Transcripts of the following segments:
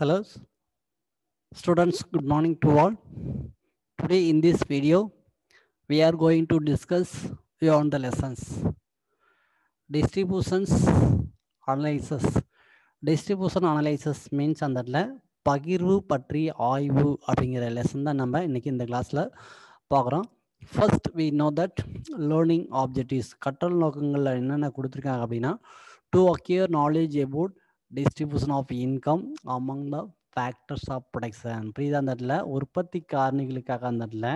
Hello, students. Good morning to all. Today in this video, we are going to discuss beyond the lessons. Distributions analysis. Distribution analysis means அந்த பகிர்வு பற்றி ஆய்வு அப்படிங்கிற lesson தான் நம்ம இன்னைக்கு இந்த கிளாஸில் பார்க்குறோம் first we know that learning objectives கற்றல் நோக்கங்களில் என்னென்ன கொடுத்துருக்காங்க அப்படின்னா to acquire knowledge about distribution of income among the factors of production புரியுதா அந்த இடத்துல உற்பத்தி காரணிகளுக்காக அந்த இடத்துல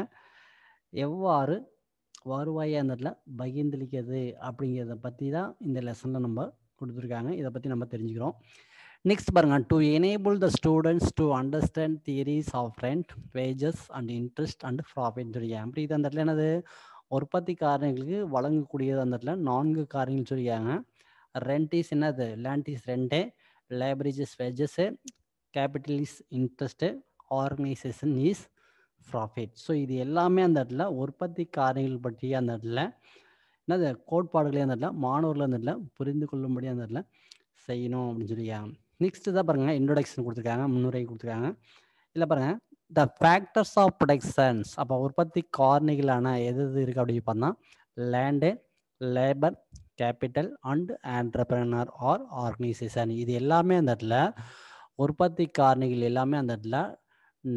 எவ்வாறு வருவாயை அந்த இடத்துல பகிர்ந்தளிக்கிறது அப்படிங்கிறத பற்றி தான் இந்த லெசனில் நம்ம கொடுத்துருக்காங்க இதை பற்றி நம்ம தெரிஞ்சுக்கிறோம் நெக்ஸ்ட் பாருங்கள் to enable the students to understand theories of rent wages and interest and profit சொல்லியா அப்படி இது அந்த இடத்துல என்னது உற்பத்தி காரணிகளுக்கு வழங்கக்கூடியது அந்த இடத்துல நான்கு காரணிகள் சொல்லியாங்க ரெண்ட் இஸ் என்னது land is rent labour is wages capital is interest organisation is profit so இது எல்லாமே அந்த இடத்துல உற்பத்தி காரணிகள் பற்றி அந்த இடத்துல என்னது கோட்பாடுகளே அந்த இடத்துல மாணவர்கள் அந்த இடத்துல புரிந்து கொள்ளும்படி அந்த இடத்துல செய்யணும் அப்படின்னு சொல்லியா நெக்ஸ்ட்டு தான் பாருங்கள் இன்ட்ரொடக்ஷன் கொடுத்துருக்காங்க முன்னுரை கொடுத்துருக்காங்க இல்லை பாருங்கள் த ஃபேக்டர்ஸ் ஆஃப் ப்ரொடக்ஷன்ஸ் அப்போ உற்பத்தி காரணிகளான எது எது இருக்குது அப்படின்னு பார்த்தோம்னா land labour capital and entrepreneur or organisation இது எல்லாமே அந்த இடத்துல உற்பத்தி காரணிகள் எல்லாமே அந்த இடத்துல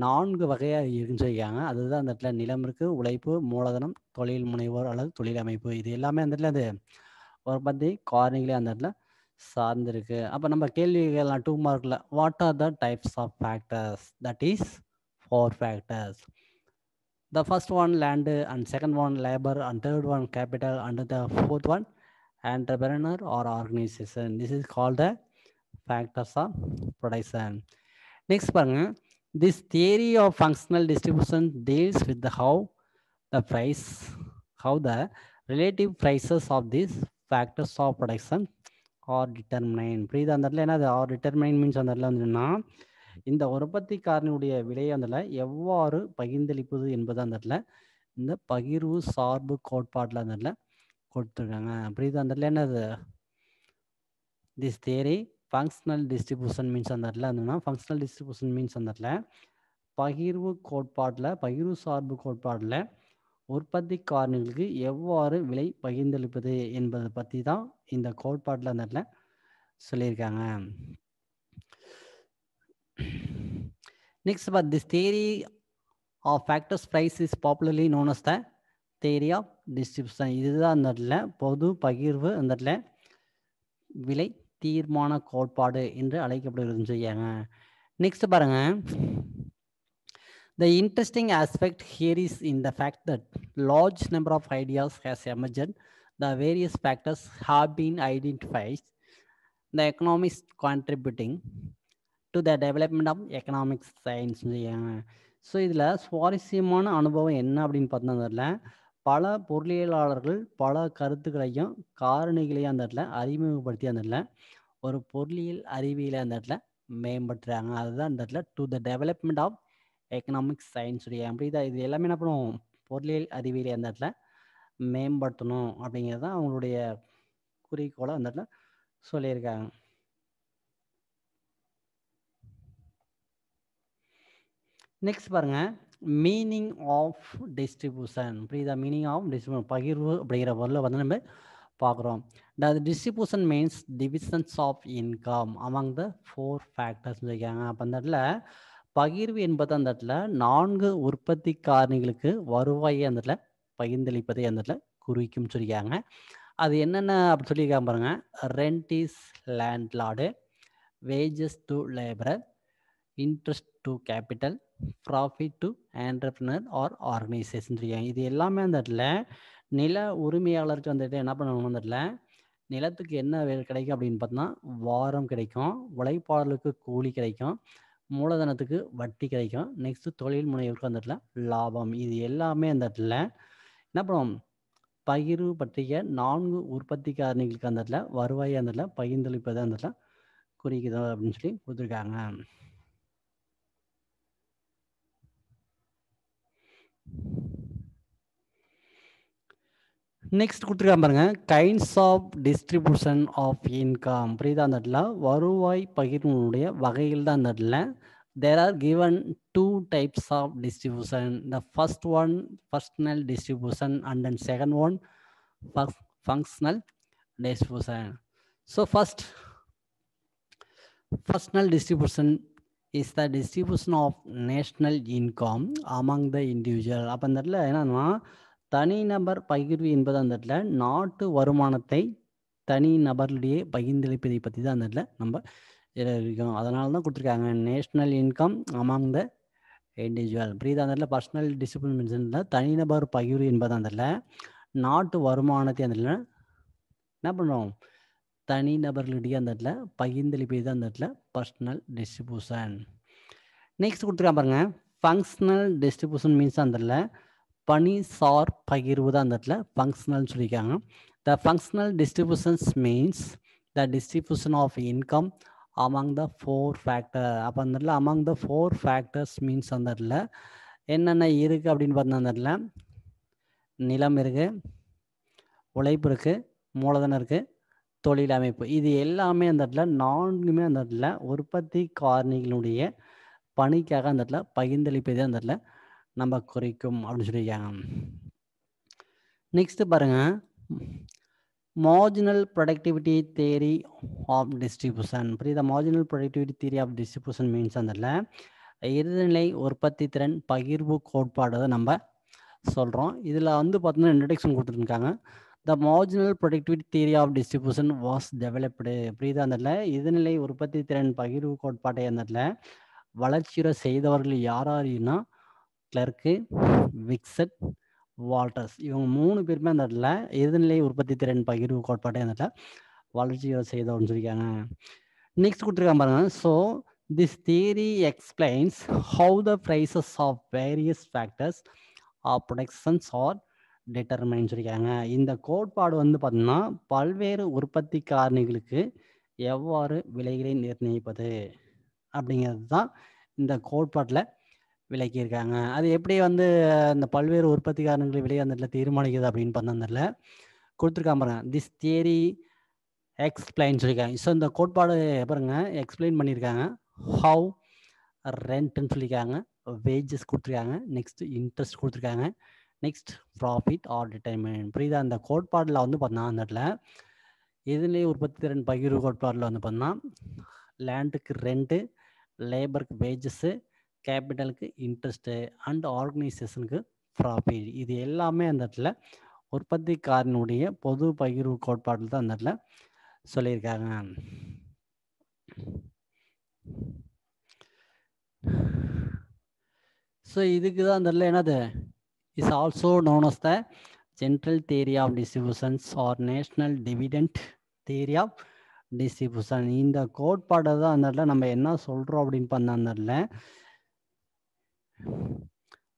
நான்கு வகையாக இருக்குன்னு சொல்லிக்காங்க அதுதான் அந்த இடத்துல நிலம் இருக்குது உழைப்பு மூலதனம் தொழில் முனைவோர் அல்லது தொழில் அமைப்பு இது எல்லாமே அந்த இடத்துல அது உற்பத்தி காரணிகளே அந்த இடத்துல சார்ந்திருக்கு அப்போ நம்ம கேள்விகள்லாம் டூ மார்க்கில் what are the types of factors that is four factors the first one land and second one labour and third one capital and the fourth one entrepreneur or organization. This is called the factors of production. Next, this theory of functional distribution deals with the how the price, how the relative prices of these factors of production are determined. புரியுது அந்த இடத்துல என்னது R determine means அந்த இடத்துல வந்துன்னா இந்த உற்பத்தி காரணியுடைய விலையை அந்த எவ்வாறு பகிர்ந்தளிப்பது என்பது அந்த இந்த பகிர்வு சார்பு கோட்பாட்டில் அந்த கொடுத்துருக்காங்க அப்படி அந்த இடத்துல என்னது this theory functional distribution means அந்த இடத்துல இருந்தோம்னா ஃபங்க்ஷனல் டிஸ்ட்ரிபியூஷன் மீன்ஸ் அந்த இடத்துல பகிர்வு கோட்பாட்டில் பகிர்வு சார்பு கோட்பாட்டில் உற்பத்தி காரணிகளுக்கு எவ்வாறு விலை பகிர்ந்தளிப்பது என்பதை பற்றி தான் இந்த கோட்பாட்டில் அந்த இடத்துல சொல்லியிருக்காங்க next but this theory of factors price is popularly known as the theory of distribution இதுதான் அந்த இடத்துல பொது பகிர்வு அந்த இடத்துல விலை தீர்மான கோட்பாடு என்று அழைக்கப்படுகிறது செய்யாங்க நெக்ஸ்ட் பாருங்க The interesting aspect here is in the fact that large number of ideas has emerged. The various factors have been identified. The economics contributing to the development of economics science so இதில் சுவாரஸ்யமான அனுபவம் என்ன அப்படின்னு பார்த்தோம்னா பல பொருளியலாளர்கள் பல கருத்துக்களையும் காரணிகளையும் அந்த இடத்துல அறிமுகப்படுத்தி அந்த இடத்துல ஒரு பொருளியல் அறிவியலை அந்த இடத்துல மேம்படுத்துகிறாங்க அதுதான் அந்த இடத்துல to the development of economics science உடைய அப்படி தான் இது எல்லாமே என்ன பண்ணுவோம் பொருளியல் அறிவியலை அந்த இடத்துல மேம்படுத்தணும் அப்படிங்கிறது தான் அவங்களுடைய குறிக்கோளை அந்த இடத்துல சொல்லியிருக்காங்க நெக்ஸ்ட் பாருங்கள் மீனிங் ஆஃப் டிஸ்ட்ரிபியூஷன் புரியுதா மீனிங் ஆஃப் டிஸ்ட்ரிபியூ பகிர்வு அப்படிங்கிற பொருளை வந்து நம்ம பார்க்குறோம் the distribution means divisions of income among the four factors வைக்காங்க அப்போ அந்த இடத்துல பகிர்வு என்பது அந்த இடத்துல நான்கு உற்பத்தி காரணிகளுக்கு வருவாயை அந்த இடத்துல பகிர்ந்தளிப்பதை அந்த இடத்துல குறிக்கும் சொல்லியிருக்காங்க அது என்னென்ன அப்படி சொல்லியிருக்காங்க பாருங்க rent is landlord wages to labourer interest to capital profit to entrepreneur or organisation இருக்காங்க இது எல்லாமே அந்த இடத்துல நில உரிமையாளருக்கு வந்துட்டு என்ன பண்ணணும் வந்துடல நிலத்துக்கு என்ன கிடைக்கும் அப்படின்னு பார்த்தோன்னா வாரம் கிடைக்கும் உழைப்பாளருக்கு கூலி கிடைக்கும் மூலதனத்துக்கு வட்டி கிடைக்கும் நெக்ஸ்ட்டு தொழில் முனைவருக்கு அந்த இடத்துல லாபம் இது எல்லாமே அந்த இடத்துல என்ன பண்ணுவோம் பகிர்வு பற்றிய நான்கு உற்பத்தி காரணிகளுக்கு அந்த இடத்துல வருவாயை அந்த இடத்துல பகிர்ந்தளிப்பது அந்த இடத்துல அப்படின்னு சொல்லி கொடுத்துருக்காங்க நெக்ஸ்ட் கொடுத்துருக்கான் பாருங்க kinds of distribution of income புரியுதா அந்த இடத்துல வருவாய் பகிர்வுடைய வகையில் தான் அந்த இடத்துல there are given two types of distribution the first one personal distribution and then second one functional distribution so first personal distribution is the distribution of national income among the individual அப்போ அந்த இடத்துல என்னன்னா தனிநபர் பகிர்வு என்பது அந்த இடத்துல நாட்டு வருமானத்தை தனி நபர்களுடைய பகிர்ந்தளிப்பதை பற்றி தான் அந்த இடத்துல நம்ம இருக்கோம் அதனால தான் கொடுத்துருக்காங்க national income among the individual புரியுது அந்த இடத்துல பர்சனல் டிசிப்ளின் மென்ஷன் தனிநபர் பகிர்வு என்பது அந்த இடத்துல நாட்டு வருமானத்தை அந்த என்ன பண்ணுறோம் நபர்களிடையே அந்த இடத்துல பகிர்ந்தளிப்பை தான் அந்த இடத்துல பர்சனல் டிஸ்ட்ரிபியூஷன் நெக்ஸ்ட் கொடுத்துருக்கேன் பாருங்க ஃபங்க்ஷனல் டிஸ்ட்ரிபியூஷன் மீன்ஸ் அந்த இடத்துல பனி சார் பகிர்வு தான் அந்த இடத்துல ஃபங்க்ஷனல்னு சொல்லியிருக்காங்க the functional distributions means the distribution of income among the four factor அப்போ அந்த இடத்துல among the four factors means அந்த இடத்துல என்னென்ன இருக்குது அப்படின்னு பார்த்தீங்கன்னா அந்த இடத்துல நிலம் இருக்குது உழைப்பு இருக்குது மூலதனம் இருக்குது தொழில் அமைப்பு இது எல்லாமே அந்த இடத்துல நான்குமே அந்த இடத்துல உற்பத்தி காரணிகளுடைய பணிக்காக அந்த இடத்துல பகிர்ந்தளிப்பதை அந்த இடத்துல நம்ம குறைக்கும் அப்படின்னு சொல்லியிருக்காங்க நெக்ஸ்ட் பாருங்க marginal productivity theory of distribution புரியுதா marginal productivity theory of distribution means அந்த இடத்துல இறுதிநிலை உற்பத்தி திறன் பகிர்வு கோட்பாடு நம்ம சொல்கிறோம் இதில் வந்து பார்த்தீங்கன்னா இன்ட்ரடக்ஷன் கொடுத்துருக்காங்க the marginal productivity theory of distribution was developed புரியுது அந்த இதுநிலை உற்பத்தி திறன் பகிர்வு கோட்பாட்டை அந்த வளர்ச்சியுரை செய்தவர்கள் யாராருன்னா கிளர்க்கு விக்சட் வால்டர்ஸ் இவங்க மூணு பேருமே அந்த இடத்துல எதிர்நிலை உற்பத்தி திறன் பகிர்வு கோட்பாட்டை அந்த இடத்துல செய்தவர்னு சொல்லியிருக்காங்க நெக்ஸ்ட் கொடுத்துருக்காங்க பாருங்க so this theory explains how the prices of various factors of productions are determine சொல்லியிருக்காங்க இந்த கோட்பாடு வந்து பார்த்தீங்கன்னா பல்வேறு உற்பத்தி காரணிகளுக்கு எவ்வாறு விலைகளை நிர்ணயிப்பது அப்படிங்கிறது தான் இந்த கோட்பாட்டில் விளக்கியிருக்காங்க அது எப்படி வந்து இந்த பல்வேறு உற்பத்திக்காரங்களுக்கு விலை அந்த இடத்துல அப்படின்னு பார்த்ததில்ல கொடுத்துருக்காம பாருங்க திஸ் தியரி எக்ஸ்பிளைன் சொல்லியிருக்காங்க ஸோ இந்த கோட்பாடு பாருங்க எக்ஸ்பிளைன் பண்ணியிருக்காங்க ஹவு ரெண்ட்டுன்னு சொல்லியிருக்காங்க வேஜஸ் கொடுத்துருக்காங்க நெக்ஸ்ட் இன்ட்ரெஸ்ட் கொடுத்துருக்காங்க நெக்ஸ்ட் ப்ராஃபிட் ஆர் டிட்டர்மினன் புரியுதா அந்த கோட்பாடில் வந்து பார்த்தோன்னா அந்த இடத்துல எதுலேயே உற்பத்தி திறன் பகிர்வு கோட்பாடில் வந்து பார்த்தோன்னா லேண்டுக்கு ரெண்ட்டு லேபருக்கு வேஜஸ்ஸு கேபிட்டலுக்கு இன்ட்ரெஸ்ட்டு அண்ட் ஆர்கனைசேஷனுக்கு ப்ராஃபிட் இது எல்லாமே அந்த இடத்துல உற்பத்திக்காரனுடைய பொது பகிர்வு கோட்பாட்டில் தான் அந்த இடத்துல சொல்லியிருக்காங்க ஸோ இதுக்கு தான் அந்த இடத்துல என்னது is also known as the general theory of distributions or national dividend theory of distribution இந்த கோட்பாடு தான் அந்த நம்ம என்ன சொல்கிறோம் அப்படின்னு பண்ண அந்த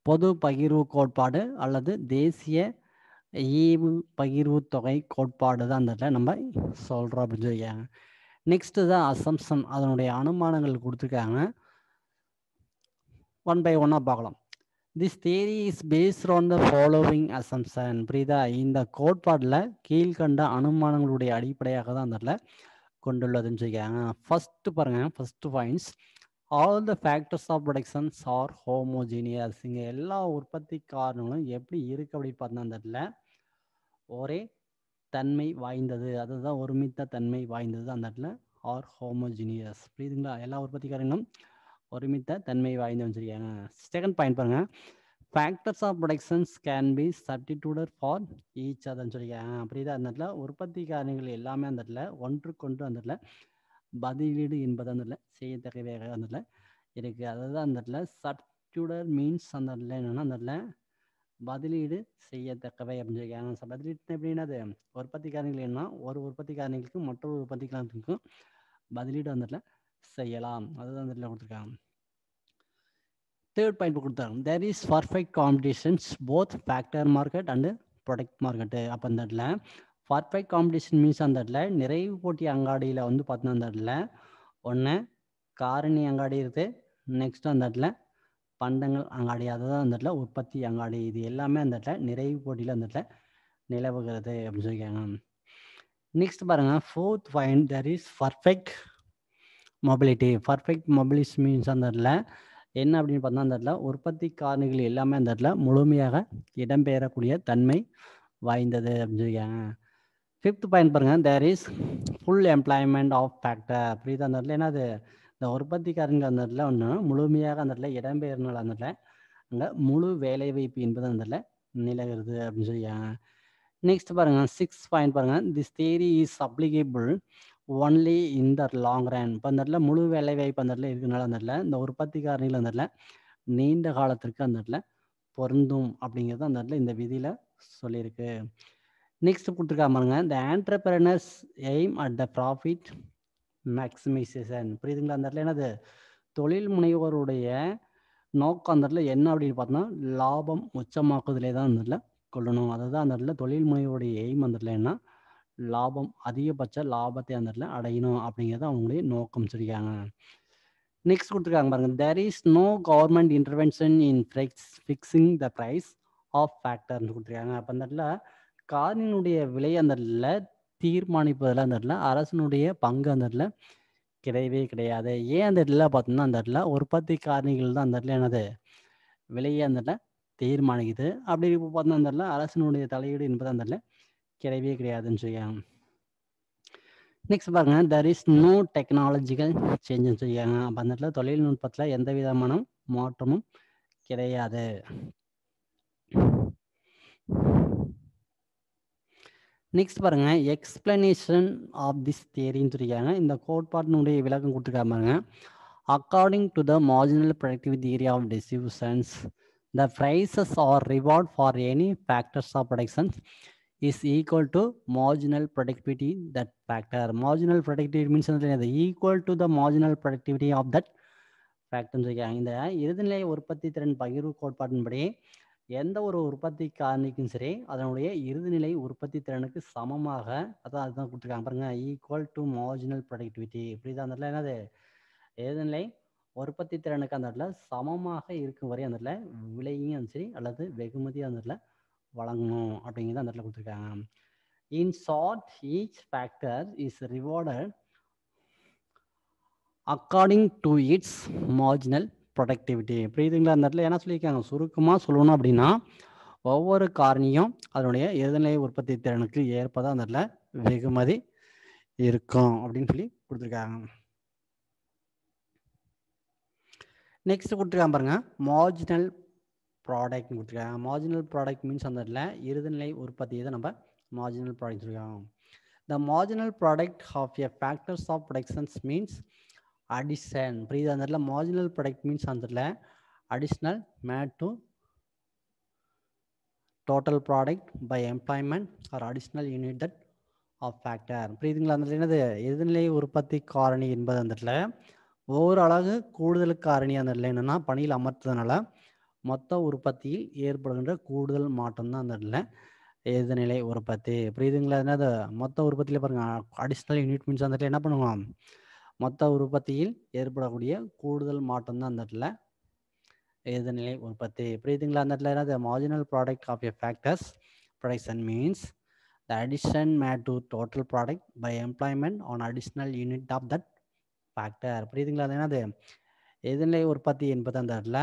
பொது பகிர்வு கோட்பாடு அல்லது தேசிய ஈவு பகிர்வு தொகை கோட்பாடு தான் அந்த நம்ம சொல்கிறோம் அப்படின்னு சொல்லியிருக்காங்க நெக்ஸ்ட்டு தான் அசம்சன் அதனுடைய அனுமானங்கள் கொடுத்துருக்காங்க ஒன் பை ஒன்னாக பார்க்கலாம் this theory is based on the following assumption புரியுதா இந்த கோட்பாடில் கீழ்கண்ட அனுமானங்களுடைய அடிப்படையாக தான் அந்த கொண்டுள்ளதுன்னு சொல்லிக்கிறாங்க ஃபஸ்ட்டு பாருங்கள் first points all the factors of productions are homogeneous இங்கே எல்லா உற்பத்தி காரணங்களும் எப்படி இருக்குது அப்படின்னு பார்த்தா அந்த இடத்துல ஒரே தன்மை வாய்ந்தது அதுதான் ஒருமித்த தன்மை வாய்ந்தது அந்த இடத்துல ஆர் ஹோமோஜினியஸ் புரியுதுங்களா எல்லா உற்பத்தி காரணங்களும் ஒருமித்த தன்மை வாய்ந்தவன் சரியான செகண்ட் பாயிண்ட் பாருங்க factors of productions can be substituted for each அதன்னு சொல்லியிருக்கேன் அப்படிதான் அந்த இடத்துல உற்பத்தி காரணிகள் எல்லாமே அந்த இடத்துல ஒன்றுக்கொன்று அந்த இடத்துல பதிலீடு என்பது அந்த இடத்துல செய்யத்தக்கவையாக அந்த இடத்துல இருக்குது அதாவது அந்த இடத்துல சப்டியூடர் மீன்ஸ் அந்த இடத்துல என்னென்னா அந்த இடத்துல பதிலீடு செய்யத்தக்கவை அப்படின்னு சொல்லி பதிலீடு எப்படின்னா அது உற்பத்தி காரணிகள் என்ன ஒரு உற்பத்தி காரணிகளுக்கும் மற்றொரு உற்பத்தி காரணிகளுக்கும் பதிலீடு வந்துட்டு செய்யலாம் அதுதான் வந்துடல கொடுத்துருக்காங்க தேர்ட் பாயிண்ட் கொடுத்தாங்க there is perfect competitions both factor market and product market அப்போ அந்த இடத்துல பர்ஃபெக்ட் காம்படிஷன் மீன்ஸ் அந்த இடத்துல நிறைவு போட்டி அங்காடியில் வந்து பார்த்தீங்கன்னா அந்த இடத்துல ஒன்று காரணி அங்காடி இருக்குது நெக்ஸ்ட் அந்த இடத்துல பண்டங்கள் அங்காடி தான் அந்த இடத்துல உற்பத்தி அங்காடி இது எல்லாமே அந்த இடத்துல நிறைவு போட்டியில் அந்த இடத்துல நிலவுகிறது அப்படின்னு சொல்லியிருக்காங்க நெக்ஸ்ட் பாருங்கள் fourth point there is perfect mobility perfect mobility means அந்த இடத்துல என்ன அப்படின்னு பார்த்தா அந்த இடத்துல உற்பத்தி காரணிகள் எல்லாமே அந்த இடத்துல முழுமையாக இடம்பெயரக்கூடிய தன்மை வாய்ந்தது அப்படின்னு சொல்லியிருக்காங்க ஃபிஃப்த் பாயிண்ட் பாருங்கள் there is full employment of factor புரியுது அந்த இடத்துல ஏன்னா அது இந்த காரணிகள் அந்த இடத்துல ஒன்று முழுமையாக அந்த இடத்துல இடம்பெயர்னால் அந்த இடத்துல அங்கே முழு வேலை வாய்ப்பு என்பது அந்த இடத்துல நிலகிறது அப்படின்னு சொல்லியிருக்காங்க நெக்ஸ்ட் பாருங்கள் சிக்ஸ் பாயிண்ட் பாருங்கள் this theory is applicable only in the long run இப்போ அந்த இடத்துல முழு வேலைவாய்ப்பு அந்த இடத்துல இருக்கிறனால அந்த இடத்துல இந்த உற்பத்தி காரணிகள் அந்த இடத்துல நீண்ட காலத்திற்கு அந்த இடத்துல பொருந்தும் அப்படிங்கிறது அந்த இடத்துல இந்த விதியில் சொல்லியிருக்கு நெக்ஸ்ட் கொடுத்துருக்கா பாருங்க இந்த entrepreneurs aim at the profit maximisation புரியுதுங்களா அந்த இடத்துல என்னது தொழில் முனைவோருடைய நோக்கம் அந்த இடத்துல என்ன அப்படின்னு பார்த்தோம்னா லாபம் உச்சமாக்குதலே தான் அந்த இடத்துல கொள்ளணும் அதுதான் அந்த இடத்துல தொழில் முனைவோடைய எய்ம் அந்த இடத்துல என்ன லாபம் அதிகபட்ச லாபத்தை அந்த இடத்துல அடையணும் அப்படிங்கிறது அவங்களுடைய நோக்கம் சொல்லியிருக்காங்க நெக்ஸ்ட் கொடுத்துருக்காங்க பாருங்க there is no government intervention in fix fixing the price of ஃபேக்டர்னு கொடுத்துருக்காங்க அப்போ அந்த இடத்துல காரினுடைய விலை அந்த இடத்துல தீர்மானிப்பதில் அந்த இடத்துல அரசனுடைய பங்கு அந்த இடத்துல கிடையவே கிடையாது ஏன் அந்த இடத்துல பார்த்தோம்னா அந்த இடத்துல உற்பத்தி காரணிகள் தான் அந்த இடத்துல என்னது விலையை அந்த இடத்துல தீர்மானிக்குது அப்படி பார்த்தோம்னா அந்த இடத்துல அரசனுடைய தலையீடு என்பது அந்த இடத்துல கிடையவே கிடையாதுன்னு சொல்லியாங்க நெக்ஸ்ட் பாருங்கள் தெர் இஸ் நோ டெக்னாலஜிக்கல் சேஞ்சுன்னு சொல்லியாங்க அப்போ அந்த இடத்துல தொழில்நுட்பத்தில் எந்த விதமான மாற்றமும் கிடையாது நெக்ஸ்ட் பாருங்க எக்ஸ்பிளனேஷன் ஆஃப் திஸ் தியரின்னு சொல்லியிருக்காங்க இந்த கோட்பாட்டினுடைய விளக்கம் கொடுத்துருக்காங்க பாருங்க according to the marginal productivity area of distributions the prices are reward for any factors of productions is is equal to marginal productivity that factor. Marginal productivity equal equal to the productivity of that ஃபேக்டர்னு factor. இந்த இறுதிநிலை உற்பத்தி திறன் பகிர்வு கோட்பாட்டின்படி எந்த ஒரு உற்பத்தி காரணிக்கும் சரி அதனுடைய இறுதிநிலை உற்பத்தி திறனுக்கு சமமாக அதான் அதுதான் கொடுத்துருக்காங்க பாருங்க ஈக்குவல் டு மார்ஜினல் ப்ரொடக்டிவிட்டி புரியுது அந்த என்னது இறுதிநிலை உற்பத்தி திறனுக்கு அந்த இடத்துல சமமாக இருக்கும் வரை அந்த இடத்துல விலையும் சரி அல்லது வெகுமதியும் அந்த இடத்துல வழங்கணும் அப்படிங்கிறது அந்த இடத்துல கொடுத்துருக்காங்க in short each factor is rewarded according to its marginal productivity புரியுதுங்களா அந்த இடத்துல என்ன சொல்லியிருக்காங்க சுருக்கமாக சொல்லணும் அப்படின்னா ஒவ்வொரு காரணியும் அதனுடைய எதிர்நிலை உற்பத்தி திறனுக்கு ஏற்பதாக அந்த இடத்துல வெகுமதி இருக்கும் அப்படின்னு சொல்லி கொடுத்துருக்காங்க நெக்ஸ்ட் கொடுத்துருக்காங்க பாருங்க மார்ஜினல் ப்ராடக்ட்னு கொடுத்துருக்காங்க மார்ஜினல் ப்ராடக்ட் மீன்ஸ் அந்த இடத்துல இறுதிநிலை உற்பத்தியை தான் நம்ம மார்ஜினல் ப்ராடக்ட் சொல்லியிருக்காங்க the marginal product of a factors of productions means addition புரியுது அந்த இடத்துல மார்ஜினல் ப்ராடக்ட் மீன்ஸ் அந்த இடத்துல additional made to total product by employment or additional unit that of factor புரியுதுங்களா அந்த என்னது எதிர்நிலை உற்பத்தி காரணி என்பது அந்த இடத்துல ஒவ்வொரு அழகு கூடுதல் காரணி அந்த இடத்துல என்னென்னா பணியில் அமர்த்ததுனால மொத்த உற்பத்தியில் ஏற்படுகின்ற கூடுதல் மாற்றம் தான் அந்த இடத்துல எதிர்நிலை உற்பத்தி புரியுதுங்களா அது மொத்த உற்பத்தியில் பாருங்கள் அடிஷ்னல் யூனிட் மீன்ஸ் அந்த இடத்துல என்ன பண்ணுவோம் மொத்த உற்பத்தியில் ஏற்படக்கூடிய கூடுதல் மாற்றம் தான் அந்த இடத்துல எதிர்நிலை உற்பத்தி புரியுதுங்களா அந்த இடத்துல என்னது marginal product of a factors production means the addition made to total product by employment on additional unit of that factor புரியுதுங்களா அது என்னது எதுனே ஒரு பத்தி என்பது அந்த இடத்துல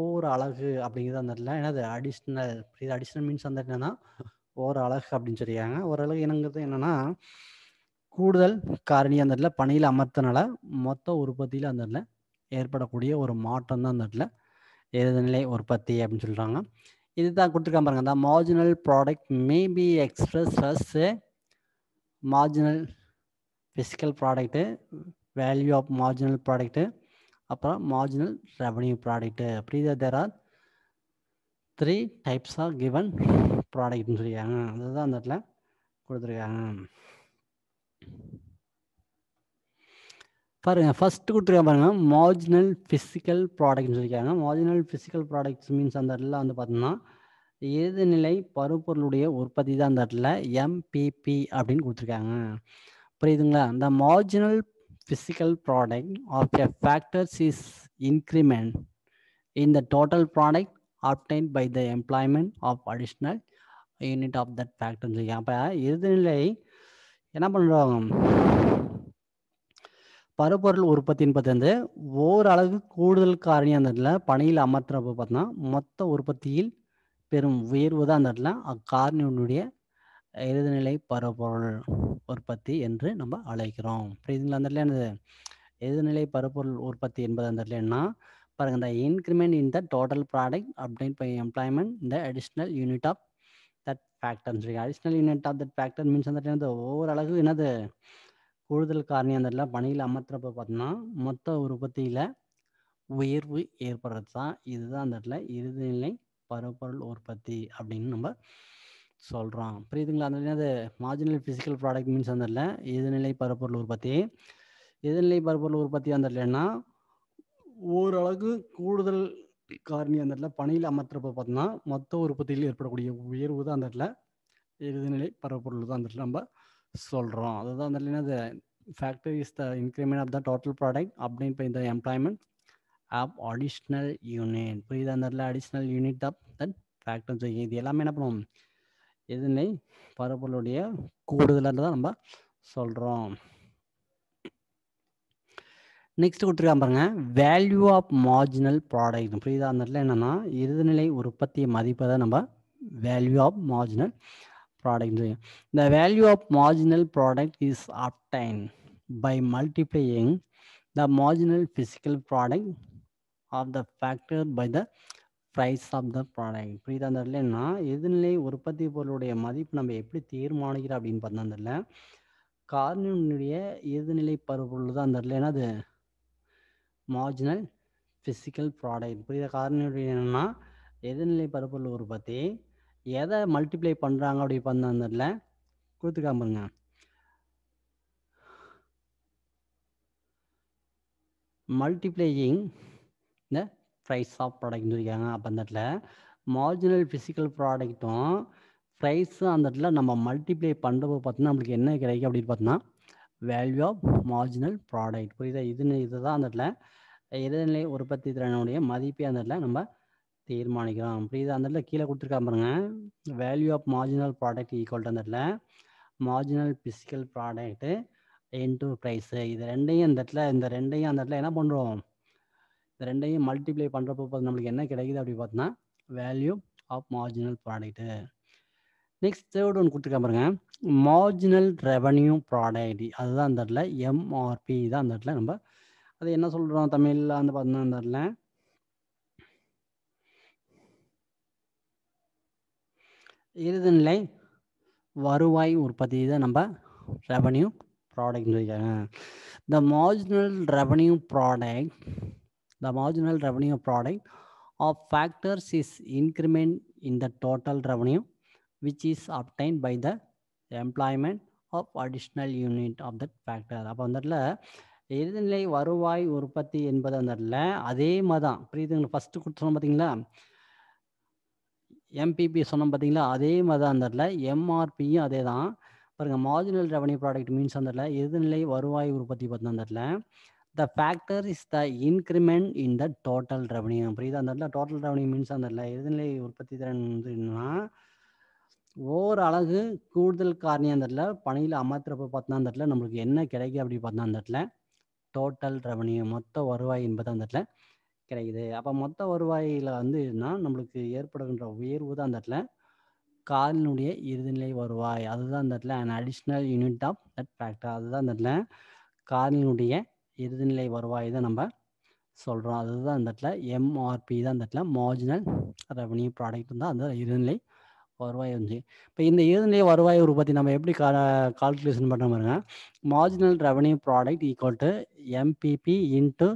ஓர் அழகு அப்படிங்கிறது அந்த இடத்துல ஏன்னா அது அடிஷ்னல் இது அடிஷ்னல் மீன்ஸ் அந்த இடத்துல தான் அழகு அப்படின்னு சொல்லியிருக்காங்க ஒரு அழகு என்னங்கிறது என்னன்னா கூடுதல் காரணி அந்த இடத்துல பணியில் அமர்த்தனால மொத்த உற்பத்தியில் அந்த இடத்துல ஏற்படக்கூடிய ஒரு மாற்றம் தான் அந்த இடத்துல எதிர்நிலை உற்பத்தி அப்படின்னு சொல்கிறாங்க இது தான் கொடுத்துருக்காங்க பாருங்க அந்த marginal product maybe express as marginal physical product value of marginal product அப்புறம் மார்ஜினல் ரெவன்யூ ப்ராடக்ட்டு புரியுதா there are three types of given ப்ராடக்ட்னு சொல்லியிருக்காங்க அதுதான் அந்த இடத்துல கொடுத்துருக்காங்க பாருங்க ஃபஸ்ட்டு கொடுத்துருக்காங்க பாருங்கள் மார்ஜினல் ஃபிசிக்கல் ப்ராடக்ட்னு சொல்லியிருக்காங்க மார்ஜினல் ஃபிசிக்கல் ப்ராடக்ட்ஸ் மீன்ஸ் அந்த இடத்துல வந்து பார்த்தோம்னா நிலை பருப்பொருளுடைய உற்பத்தி தான் அந்த இடத்துல எம்பிபி அப்படின்னு கொடுத்துருக்காங்க புரியுதுங்களா அந்த marginal physical product of a factor is increment in the total product obtained by the employment of additional unit of that ஃபேக்டர்னு சொல்லி அப்போ இறுதிநிலை என்ன பண்ணுறோம் பருப்பொருள் உற்பத்தின்னு பார்த்து ஒவ்வொரு அளவு கூடுதல் காரணி அந்த இடத்துல பணியில் அமர்த்துறப்ப பார்த்தோம்னா மொத்த உற்பத்தியில் பெரும் உயர்வு தான் அந்த இடத்துல அக்காரணியினுடைய இறுதிநிலை பரப்பொருள் உற்பத்தி என்று நம்ம அழைக்கிறோம் புரியுதுங்களா அந்த இடத்துல என்னது பரப்பொருள் உற்பத்தி என்பது அந்த இடத்துல என்ன பாருங்க இந்த increment in the total product update by employment இந்த அடிஷ்னல் யூனிட் ஆஃப் தட் ஃபேக்டர்னு சொல்லி additional unit of that factor means அந்த இடத்துல ஒவ்வொரு அளவு என்னது கூடுதல் காரணி அந்த பணியில் அமர்த்துறப்ப பார்த்தோம்னா மொத்த உற்பத்தியில் உயர்வு ஏற்படுறது தான் இதுதான் அந்த இடத்துல இறுதிநிலை பரப்பொருள் உற்பத்தி அப்படின்னு நம்ம சொல்கிறான் புரியுதுங்களா அந்த அது மார்ஜினல் ஃபிசிக்கல் ப்ராடக்ட் மீன்ஸ் வந்துடல எதிர்நிலை பரப்பொருள் உற்பத்தி எதிர்நிலை பரப்பொருள் உற்பத்தி வந்துடலன்னா ஓரளவுக்கு கூடுதல் காரணி அந்த இடத்துல பணியில் அமர்த்துறப்ப பார்த்தோம்னா மொத்த உற்பத்தியில் ஏற்படக்கூடிய உயர்வு தான் அந்த இடத்துல எதிர்நிலை பரப்பொருள் தான் அந்த இடத்துல நம்ம சொல்கிறோம் அதுதான் அந்த அது factory is the increment of the total product அப்படின்னு இப்போ இந்த எம்ப்ளாய்மெண்ட் ஆப் அடிஷ்னல் யூனிட் புரியுது அந்த இடத்துல additional unit of that factor இது எல்லாமே என்ன பண்ணுவோம் எதிர்நிலை பரப்பளுடைய கூடுதலாக தான் நம்ம சொல்கிறோம் நெக்ஸ்ட் கொடுத்துருக்கான் பாருங்க வேல்யூ ஆஃப் மார்ஜினல் ப்ராடக்ட் புரியுதா அந்த இடத்துல என்னென்னா இறுதிநிலை உற்பத்தியை தான் நம்ம வேல்யூ ஆஃப் மார்ஜினல் ப்ராடக்ட் இந்த value of marginal product is obtain by multiplying the marginal physical product of the factor by the price of the product புரியுதா அந்த இல்லைன்னா எதிர்நிலை உற்பத்தி பொருளுடைய மதிப்பு நம்ம எப்படி தீர்மானிக்கிறோம் அப்படின்னு பார்த்தா அந்த கார்னியனுடைய கார்னினுடைய எதிர்நிலை பருப்பொருள் தான் அந்த இல்லைன்னா அது மார்ஜினல் ஃபிசிக்கல் ப்ராடக்ட் புரியுதா கார்னினுடைய என்னென்னா எதிர்நிலை பருப்பொருள் உற்பத்தி எதை மல்டிப்ளை பண்ணுறாங்க அப்படி பார்த்தா அந்த கொடுத்துக்காம பாருங்க மல்டிப்ளையிங் இந்த ப்ரைஸ் ஆஃப் ப்ராடக்ட்னு சொல்லியிருக்காங்க அப்போ அந்த இடத்துல மார்ஜினல் ஃபிசிக்கல் ப்ராடக்ட்டும் ப்ரைஸும் அந்த இடத்துல நம்ம மல்டிப்ளை பண்ணுறப்போ பார்த்தோன்னா நம்மளுக்கு என்ன கிடைக்கும் அப்படின்னு பார்த்தோன்னா வேல்யூ ஆஃப் மார்ஜினல் ப்ராடக்ட் புரியுதா இதுன்னு இதுதான் அந்த இடத்துல இறுதிநிலை உற்பத்தி திறனுடைய மதிப்பை அந்த இடத்துல நம்ம தீர்மானிக்கிறோம் புரியுது அந்த இடத்துல கீழே கொடுத்துருக்கா பாருங்க value of marginal product equal அந்த இடத்துல marginal physical product into price இது ரெண்டையும் அந்த இடத்துல இந்த ரெண்டையும் அந்த இடத்துல என்ன பண்ணுறோம் ரெண்டையும் மல்டிப்ளை பண்ணுறப்போ நம்மளுக்கு என்ன கிடைக்குது அப்படி பார்த்தோன்னா value of marginal product next third ஒன்று கொடுத்துருக்க பாருங்க மார்ஜினல் ரெவன்யூ ப்ராடக்ட் அதுதான் அந்த இடத்துல எம்ஆர்பி தான் அந்த இடத்துல நம்ம அது என்ன சொல்கிறோம் தமிழில் வந்து பார்த்தோம்னா அந்த இடத்துல நிலை வருவாய் உற்பத்தி தான் நம்ம ரெவன்யூ ப்ராடக்ட்னு சொல்லிக்காங்க the marginal revenue product the marginal revenue product of factors is increment in the total revenue which is obtained by the employment of additional unit of that factor அப்போ அந்த இடத்துல வருவாய் உற்பத்தி என்பது அந்த அதே மாதிரி தான் புரியுதுங்களா ஃபஸ்ட்டு கொடுத்து பார்த்தீங்களா எம்பிபி சொன்னோம் பார்த்தீங்களா அதே மாதிரி தான் அந்த இடத்துல எம்ஆர்பியும் அதே தான் பாருங்கள் மார்ஜினல் ரெவன்யூ ப்ராடக்ட் மீன்ஸ் அந்த இடத்துல வருவாய் உற்பத்தி பார்த்தீங்கன்னா அந்த the factor is the increment in the total revenue புரியுது அந்த இடத்துல டோட்டல் ரெவன்யூ மீன்ஸ் அந்த இடத்துல எதிர்நிலை உற்பத்தி திறன் என்னன்னா ஒவ்வொரு அழகு கூடுதல் காரணி அந்த இடத்துல பணியில் அமர்த்துறப்ப பார்த்தா அந்த இடத்துல நம்மளுக்கு என்ன கிடைக்கும் அப்படி பார்த்தா அந்த இடத்துல டோட்டல் ரெவன்யூ மொத்த வருவாய் என்பது அந்த இடத்துல கிடைக்குது அப்போ மொத்த வருவாயில் வந்து நம்மளுக்கு ஏற்படுகின்ற உயர்வு தான் அந்த இடத்துல காலினுடைய இறுதிநிலை வருவாய் அதுதான் அந்த இடத்துல an additional unit of that factor அதுதான் அந்த இடத்துல காலினுடைய இறுதிநிலை வருவாய் தான் நம்ம சொல்கிறோம் அதுதான் அந்த இடத்துல எம்ஆர்பி தான் அந்த இடத்துல மார்ஜினல் ரெவன்யூ ப்ராடக்ட் தான் அந்த இறுதிநிலை வருவாய் இருந்துச்சு இப்போ இந்த இறுதிநிலை வருவாய் உற்பத்தி நம்ம எப்படி கா கால்குலேஷன் பண்ண பாருங்க marginal revenue product equal to MPP into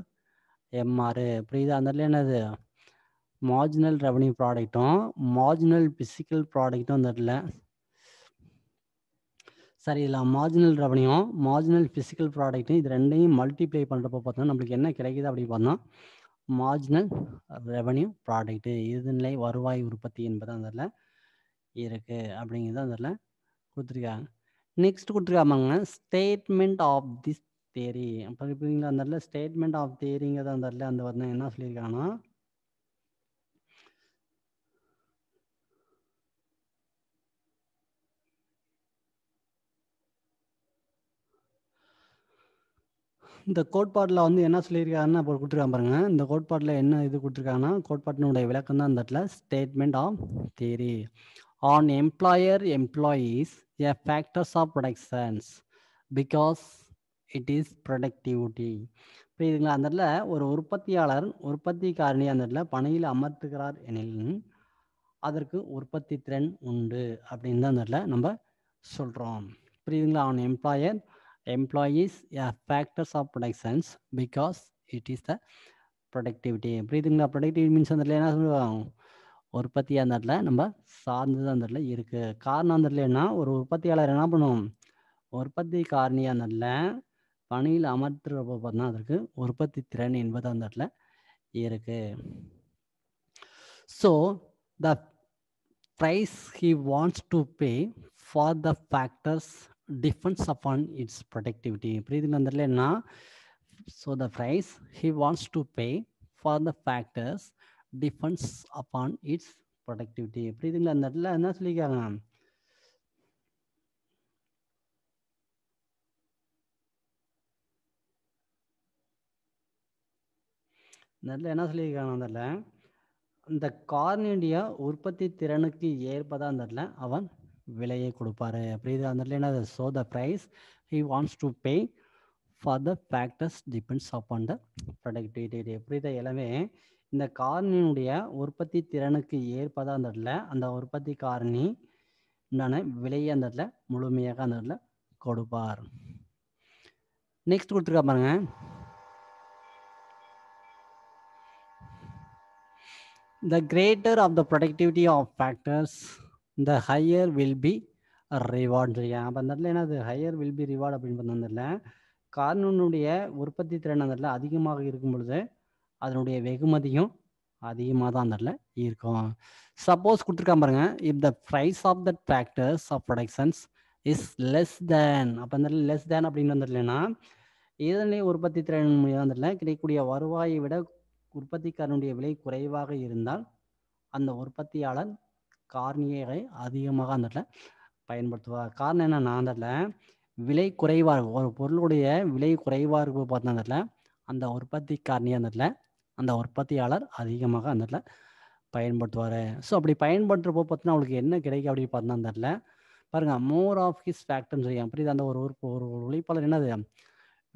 MR புரியுது அந்த இடத்துல என்னது மார்ஜினல் ரெவன்யூ ப்ராடக்ட்டும் மார்ஜினல் பிசிக்கல் ப்ராடக்ட்டும் அந்த இடத்துல சரி இல்லை மார்ஜினல் ரெவன்யூ மார்ஜினல் ஃபிசிக்கல் ப்ராடக்ட்டும் இது ரெண்டையும் மல்டிப்ளை பண்ணுறப்போ பார்த்தோம்னா நம்மளுக்கு என்ன கிடைக்குது அப்படின்னு பார்த்தோம்னா மார்ஜினல் ரெவன்யூ ப்ராடக்ட்டு இறுதிநிலை வருவாய் உற்பத்தி என்பது அந்த இதில் இருக்குது அப்படிங்கிறது அந்த இதில் கொடுத்துருக்காங்க நெக்ஸ்ட் கொடுத்துருக்காமங்க ஸ்டேட்மெண்ட் ஆஃப் திஸ் தேரி அப்புறம் இப்படிங்களா அந்த இடத்துல ஸ்டேட்மெண்ட் ஆஃப் தேரிங்கிறது அந்த இடத்துல அந்த என்ன சொல்லியிருக்காங்கன்னா இந்த கோட்பாட்டில் வந்து என்ன சொல்லியிருக்காருன்னு அப்போ கொடுத்துருக்காங்க பாருங்க இந்த கோட்பாட்டில் என்ன இது கொடுத்துருக்காங்கன்னா கோட்பாட்டினுடைய விளக்கம் தான் இந்த இடத்துல statement of theory on employer employees a factors of productions because it is productivity புரியுதுங்களா அந்த இடத்துல ஒரு உற்பத்தியாளர் உற்பத்தி காரணி அந்த இடத்துல பணியில் அமர்த்துகிறார் எனில் அதற்கு உற்பத்தி திறன் உண்டு அப்படின்னு தான் அந்த இடத்துல நம்ம சொல்கிறோம் புரியுதுங்களா அவன் employer employees yeah factors of productions because it is the productivity புரியுதுங்களா ப்ரொடக்டிவிட்டி மீன்ஸ் வந்துடல என்ன சொல்லுவாங்க உற்பத்தி அந்த நம்ம சார்ந்தது அந்த இடத்துல இருக்குது காரணம் அந்த இடத்துலன்னா ஒரு உற்பத்தியாளர் என்ன பண்ணுவோம் உற்பத்தி காரணி அந்த இடத்துல பணியில் அமர்த்துறப்போ பார்த்தா அதற்கு உற்பத்தி திறன் என்பது அந்த இடத்துல இருக்குது so the price he wants to pay for the factors depends upon its productivity. So the price he wants to pay for the factors depends upon its productivity. புரியுதுங்களா அந்த இடத்துல என்ன சொல்லிக்காங்க இந்த இடத்துல என்ன சொல்லியிருக்காங்க அந்த இடத்துல இந்த கார்னியுடைய உற்பத்தி திறனுக்கு ஏற்பதாக அந்த இடத்துல அவன் விலையை கொடுப்பாரு புரியுது அந்த இடத்துல என்ன so the price he wants to pay for the factors depends upon the productivity புரியுது எல்லாமே இந்த காரணியினுடைய உற்பத்தி திறனுக்கு ஏற்பதாக அந்த இடத்துல அந்த உற்பத்தி காரணி உண்டான விலையை அந்த இடத்துல முழுமையாக அந்த இடத்துல கொடுப்பார் நெக்ஸ்ட் கொடுத்துருக்கா பாருங்க the greater of the productivity of factors இந்த ஹையர் வில் பி ரிவார்ட்னு சொல்லியிருக்காங்க அப்போ அந்த இடத்துல என்னது ஹையர் வில் பி ரிவார்டு அப்படின்னு பார்த்ததில்ல கார்னுடைய உற்பத்தி திறன் அந்த இடத்துல அதிகமாக இருக்கும் பொழுது அதனுடைய வெகுமதியும் அதிகமாக தான் அந்த இடத்துல இருக்கும் சப்போஸ் கொடுத்துருக்கான் பாருங்க if the price of the factors of productions is less than அப்போ அந்த இடத்துல லெஸ் தேன் அப்படின்னு வந்துடலன்னா இதனுடைய உற்பத்தி திறன் இடத்துல கிடைக்கக்கூடிய வருவாயை விட உற்பத்திக்காரனுடைய விலை குறைவாக இருந்தால் அந்த உற்பத்தியாளர் கார்னியரை அதிகமாக அந்த இடத்துல பயன்படுத்துவார் காரணம் என்னென்னா அந்த இடத்துல விலை குறைவாக ஒரு பொருளுடைய விலை குறைவாக இருக்க பார்த்தா அந்த இடத்துல அந்த உற்பத்தி காரணி அந்த இடத்துல அந்த உற்பத்தியாளர் அதிகமாக அந்த இடத்துல பயன்படுத்துவார் ஸோ அப்படி பயன்படுத்துகிறப்போ பார்த்தினா அவளுக்கு என்ன கிடைக்கும் அப்படின்னு பார்த்தோன்னா அந்த இடத்துல பாருங்க மோர் ஆஃப் ஹிஸ் ஃபேக்டர்னு சொல்லி அப்படி அந்த ஒரு ஒரு உழைப்பாளர் என்னது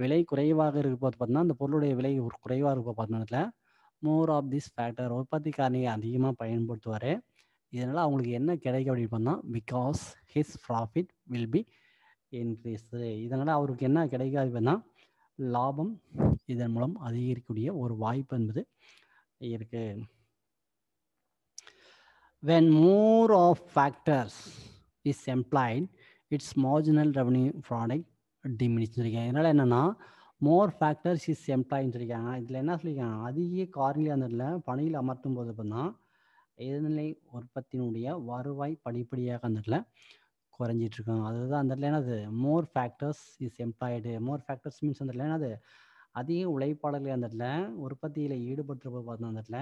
விலை குறைவாக பார்த்து பார்த்தீங்கன்னா அந்த பொருளுடைய விலை குறைவாக இருக்கப்போ பார்த்தோன்னா மோர் ஆஃப் திஸ் ஃபேக்டர் உற்பத்தி காரணியை அதிகமாக பயன்படுத்துவார் இதனால் அவங்களுக்கு என்ன கிடைக்கும் அப்படின்னு பார்த்தோம்னா because his profit will be increased இதனால் அவருக்கு என்ன கிடைக்காது அப்படின்னா லாபம் இதன் மூலம் அதிகரிக்கக்கூடிய ஒரு வாய்ப்பு என்பது இருக்குது when more of factors is employed its marginal revenue product diminishes இருக்கேன் இதனால் என்னென்னா மோர் ஃபேக்டர்ஸ் இஸ் எம்ப்ளாயின்னு சொல்லியிருக்காங்க இதில் என்ன சொல்லியிருக்காங்க அதிக காரணியில் அந்த பணியில் அமர்த்தும் போது அப்படின்னா எதிர்நிலை உற்பத்தியினுடைய வருவாய் படிப்படியாக அந்த இடத்துல குறைஞ்சிட்டு அதுதான் அந்த இடத்துல என்னது more factors is employed more factors means அந்த இடத்துல என்னது அதிக உழைப்பாளர்கள் அந்த இடத்துல உற்பத்தியில் ஈடுபட்டுருப்ப பார்த்தோம் அந்த இடத்துல